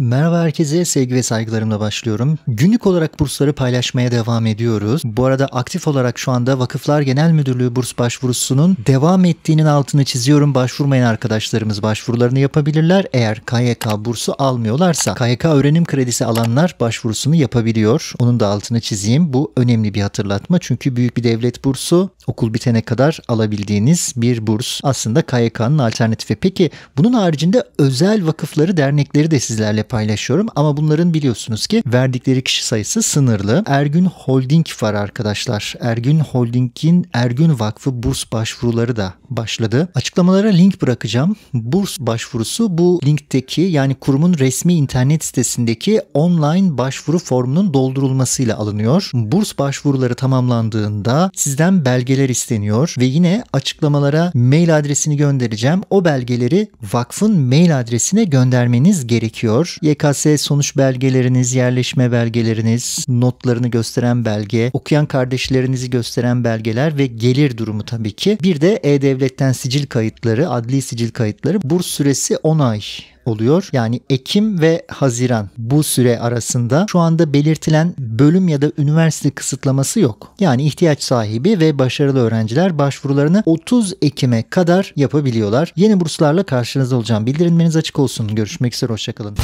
Merhaba herkese sevgi ve saygılarımla başlıyorum. Günlük olarak bursları paylaşmaya devam ediyoruz. Bu arada aktif olarak şu anda Vakıflar Genel Müdürlüğü burs başvurusunun devam ettiğinin altını çiziyorum. Başvurmayan arkadaşlarımız başvurularını yapabilirler. Eğer KYK bursu almıyorlarsa KYK öğrenim kredisi alanlar başvurusunu yapabiliyor. Onun da altını çizeyim. Bu önemli bir hatırlatma çünkü büyük bir devlet bursu okul bitene kadar alabildiğiniz bir burs. Aslında KYK'nın alternatifi. Peki bunun haricinde özel vakıfları, dernekleri de sizlerle paylaşıyorum ama bunların biliyorsunuz ki verdikleri kişi sayısı sınırlı. Ergün Holding var arkadaşlar. Ergün Holding'in Ergün Vakfı burs başvuruları da başladı. Açıklamalara link bırakacağım. Burs başvurusu bu linkteki yani kurumun resmi internet sitesindeki online başvuru formunun doldurulmasıyla alınıyor. Burs başvuruları tamamlandığında sizden belgeler isteniyor ve yine açıklamalara mail adresini göndereceğim. O belgeleri vakfın mail adresine göndermeniz gerekiyor. YKS sonuç belgeleriniz, yerleşme belgeleriniz, notlarını gösteren belge, okuyan kardeşlerinizi gösteren belgeler ve gelir durumu tabii ki. Bir de E-Devlet'ten sicil kayıtları, adli sicil kayıtları. Burs süresi 10 ay oluyor. Yani Ekim ve Haziran bu süre arasında şu anda belirtilen bölüm ya da üniversite kısıtlaması yok. Yani ihtiyaç sahibi ve başarılı öğrenciler başvurularını 30 Ekim'e kadar yapabiliyorlar. Yeni burslarla karşınızda olacağım. Bildirimleriniz açık olsun. Görüşmek üzere. Hoşçakalın.